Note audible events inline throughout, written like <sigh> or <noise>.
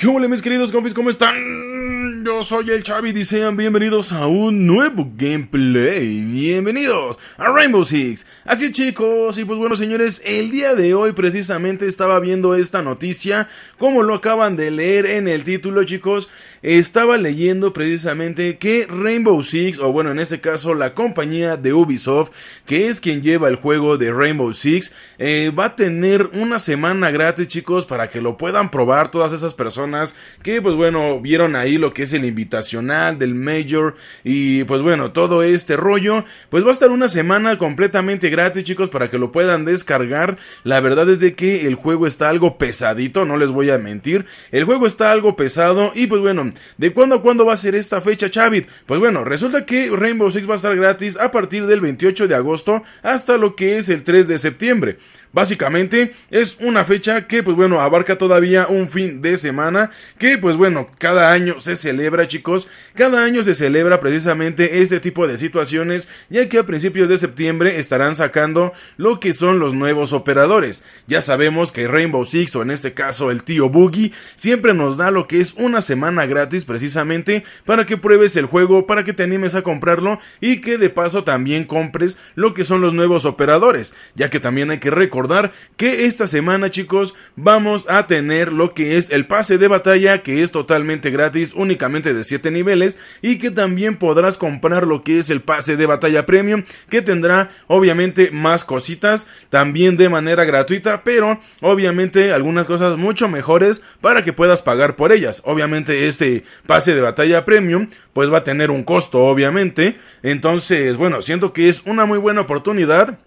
¿Qué hola mis queridos confis? ¿Cómo están? Yo soy el Chavi y sean bienvenidos a un nuevo gameplay. Bienvenidos a Rainbow Six. Así chicos, y pues bueno señores, el día de hoy precisamente estaba viendo esta noticia, como lo acaban de leer en el título, chicos, estaba leyendo precisamente que Rainbow Six, o bueno, en este caso la compañía de Ubisoft, que es quien lleva el juego de Rainbow Six, eh, va a tener una semana gratis, chicos, para que lo puedan probar todas esas personas que pues bueno, vieron ahí lo que es el invitacional del Major y pues bueno, todo este rollo, pues va a estar una semana completamente gratis chicos para que lo puedan descargar. La verdad es de que el juego está algo pesadito, no les voy a mentir. El juego está algo pesado y pues bueno, ¿de cuándo a cuándo va a ser esta fecha, Chavit? Pues bueno, resulta que Rainbow Six va a estar gratis a partir del 28 de agosto hasta lo que es el 3 de septiembre. Básicamente es una fecha que pues bueno abarca todavía un fin de semana que pues bueno cada año se celebra chicos, cada año se celebra precisamente este tipo de situaciones ya que a principios de septiembre estarán sacando lo que son los nuevos operadores. Ya sabemos que Rainbow Six o en este caso el tío Boogie siempre nos da lo que es una semana gratis precisamente para que pruebes el juego, para que te animes a comprarlo y que de paso también compres lo que son los nuevos operadores, ya que también hay que recordar que esta semana, chicos, vamos a tener lo que es el pase de batalla, que es totalmente gratis, únicamente de 7 niveles, y que también podrás comprar lo que es el pase de batalla premium, que tendrá obviamente más cositas, también de manera gratuita, pero obviamente algunas cosas mucho mejores para que puedas pagar por ellas. Obviamente este pase de batalla premium, pues va a tener un costo, obviamente. Entonces, bueno, siento que es una muy buena oportunidad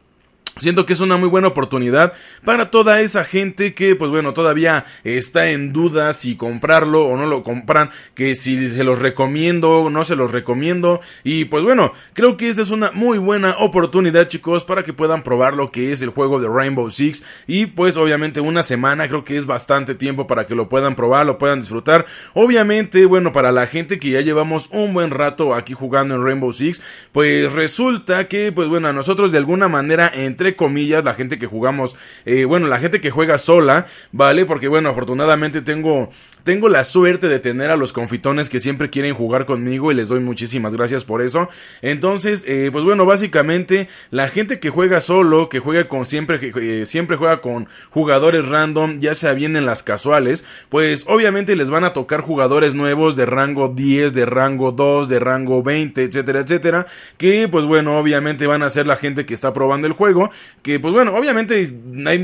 Siento que es una muy buena oportunidad para toda esa gente que, pues bueno, todavía está en duda si comprarlo o no lo compran, que si se los recomiendo o no se los recomiendo. Y pues bueno, creo que esta es una muy buena oportunidad, chicos, para que puedan probar lo que es el juego de Rainbow Six. Y pues obviamente una semana creo que es bastante tiempo para que lo puedan probar, lo puedan disfrutar. Obviamente, bueno, para la gente que ya llevamos un buen rato aquí jugando en Rainbow Six, pues resulta que, pues bueno, a nosotros de alguna manera entre comillas, la gente que jugamos, eh, bueno, la gente que juega sola, ¿vale? Porque bueno, afortunadamente tengo tengo la suerte de tener a los confitones que siempre quieren jugar conmigo y les doy muchísimas gracias por eso. Entonces, eh, pues bueno, básicamente la gente que juega solo, que juega con siempre, que eh, siempre juega con jugadores random, ya sea bien en las casuales, pues obviamente les van a tocar jugadores nuevos de rango 10, de rango 2, de rango 20, etcétera, etcétera, que pues bueno, obviamente van a ser la gente que está probando el juego, que pues bueno, obviamente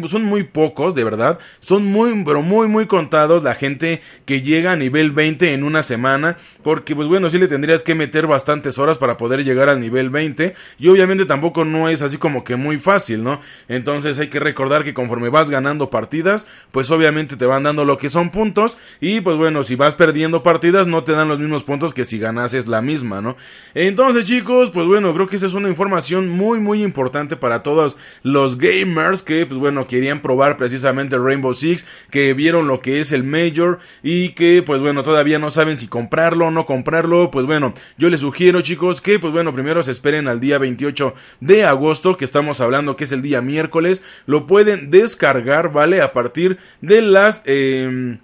son muy pocos, de verdad, son muy, pero muy, muy contados la gente que llega a nivel 20 en una semana, porque pues bueno, sí le tendrías que meter bastantes horas para poder llegar al nivel 20 y obviamente tampoco no es así como que muy fácil, ¿no? Entonces hay que recordar que conforme vas ganando partidas, pues obviamente te van dando lo que son puntos y pues bueno, si vas perdiendo partidas no te dan los mismos puntos que si ganases la misma, ¿no? Entonces chicos, pues bueno, creo que esa es una información muy muy importante para todos los gamers que pues bueno, querían probar precisamente Rainbow Six, que vieron lo que es el Major, y que pues bueno, todavía no saben si comprarlo o no comprarlo, pues bueno, yo les sugiero chicos que pues bueno, primero se esperen al día 28 de agosto, que estamos hablando que es el día miércoles, lo pueden descargar, ¿vale? A partir de las... Em,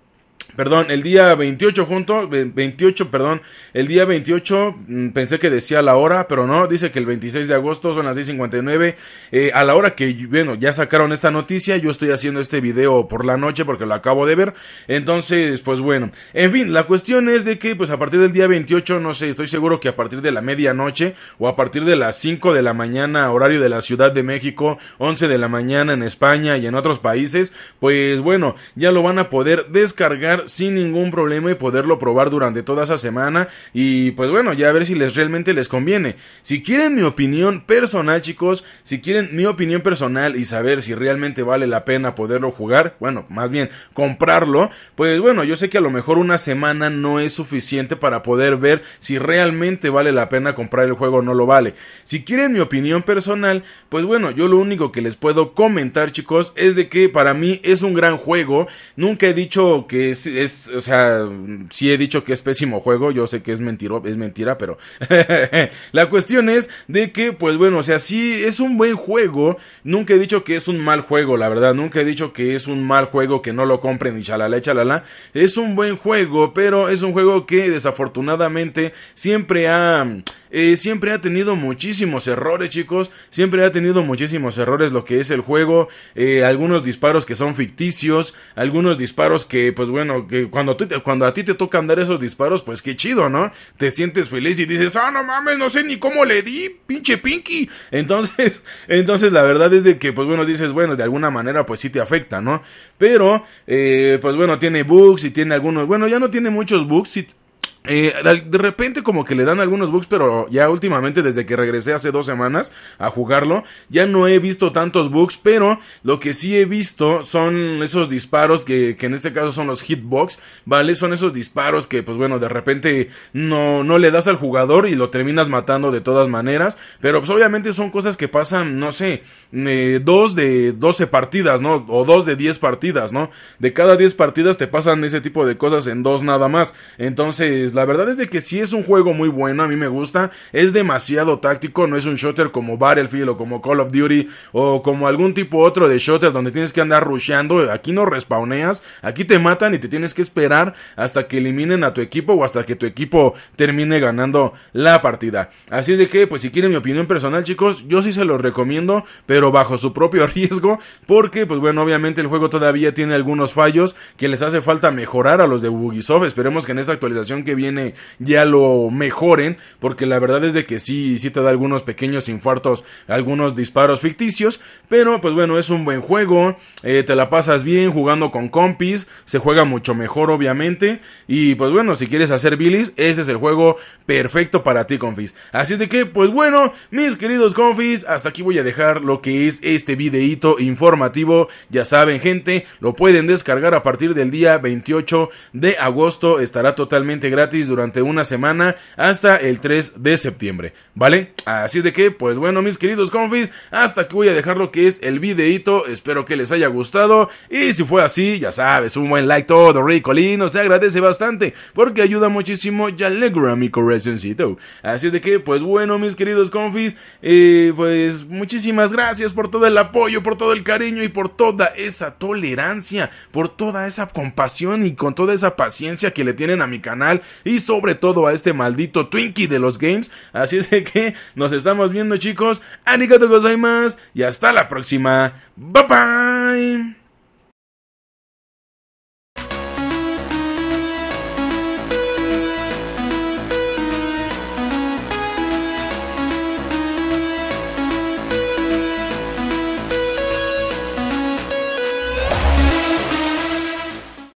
Perdón, el día 28 junto, 28, perdón, el día 28 mm, pensé que decía la hora, pero no, dice que el 26 de agosto son las 6.59, eh, a la hora que, bueno, ya sacaron esta noticia, yo estoy haciendo este video por la noche porque lo acabo de ver, entonces, pues bueno, en fin, la cuestión es de que, pues a partir del día 28, no sé, estoy seguro que a partir de la medianoche o a partir de las 5 de la mañana, horario de la Ciudad de México, 11 de la mañana en España y en otros países, pues bueno, ya lo van a poder descargar sin ningún problema y poderlo probar durante toda esa semana y pues bueno, ya a ver si les realmente les conviene. Si quieren mi opinión personal, chicos, si quieren mi opinión personal y saber si realmente vale la pena poderlo jugar, bueno, más bien comprarlo, pues bueno, yo sé que a lo mejor una semana no es suficiente para poder ver si realmente vale la pena comprar el juego o no lo vale. Si quieren mi opinión personal, pues bueno, yo lo único que les puedo comentar, chicos, es de que para mí es un gran juego. Nunca he dicho que es, es, o sea, si he dicho que es pésimo juego, yo sé que es mentiro, es mentira, pero <laughs> la cuestión es de que, pues bueno, o sea, sí es un buen juego, nunca he dicho que es un mal juego, la verdad, nunca he dicho que es un mal juego, que no lo compren y chalala, chalala, es un buen juego, pero es un juego que desafortunadamente siempre ha, eh, siempre ha tenido muchísimos errores, chicos, siempre ha tenido muchísimos errores lo que es el juego, eh, algunos disparos que son ficticios, algunos disparos que, pues bueno, que cuando, tú, cuando a ti te tocan dar esos disparos, pues qué chido, ¿no? Te sientes feliz y dices, ah, no mames, no sé ni cómo le di, pinche Pinky. <laughs> Entonces, entonces la verdad es de que, pues bueno, dices, bueno, de alguna manera, pues sí te afecta, ¿no? Pero, eh, pues bueno, tiene bugs y tiene algunos, bueno, ya no tiene muchos bugs, sí eh, de repente como que le dan algunos bugs, pero ya últimamente desde que regresé hace dos semanas a jugarlo, ya no he visto tantos bugs, pero lo que sí he visto son esos disparos que, que en este caso son los hitbox, ¿vale? Son esos disparos que pues bueno, de repente no, no le das al jugador y lo terminas matando de todas maneras, pero pues obviamente son cosas que pasan, no sé, eh, dos de doce partidas, ¿no? O dos de diez partidas, ¿no? De cada diez partidas te pasan ese tipo de cosas en dos nada más, entonces la verdad es de que si es un juego muy bueno, a mí me gusta. Es demasiado táctico, no es un shooter como Battlefield o como Call of Duty o como algún tipo otro de shooter donde tienes que andar rusheando. Aquí no respawneas, aquí te matan y te tienes que esperar hasta que eliminen a tu equipo o hasta que tu equipo termine ganando la partida. Así es de que, pues si quieren mi opinión personal, chicos, yo sí se los recomiendo, pero bajo su propio <laughs> riesgo, porque, pues bueno, obviamente el juego todavía tiene algunos fallos que les hace falta mejorar a los de Ubisoft. Esperemos que en esta actualización que viene ya lo mejoren, porque la verdad es de que sí, sí te da algunos pequeños infartos, algunos disparos ficticios, pero pues bueno, es un buen juego, eh, te la pasas bien jugando con compis, se juega mucho mejor obviamente, y pues bueno, si quieres hacer bilis, ese es el juego perfecto para ti, confis. Así es de que, pues bueno, mis queridos confis, hasta aquí voy a dejar lo que es este videito informativo, ya saben gente, lo pueden descargar a partir del día 28 de agosto, estará totalmente gratis durante una semana hasta el 3 de septiembre, ¿vale? Así de que, pues bueno, mis queridos confis, hasta que voy a dejar lo que es el videito, espero que les haya gustado y si fue así, ya sabes, un buen like todo ricolino, se agradece bastante porque ayuda muchísimo y alegra mi corazoncito. Así de que, pues bueno, mis queridos confis, eh, pues muchísimas gracias por todo el apoyo, por todo el cariño y por toda esa tolerancia, por toda esa compasión y con toda esa paciencia que le tienen a mi canal y sobre todo a este maldito Twinkie de los games. Así es de que nos estamos viendo, chicos. Arigato gozaimasu y hasta la próxima. Bye bye.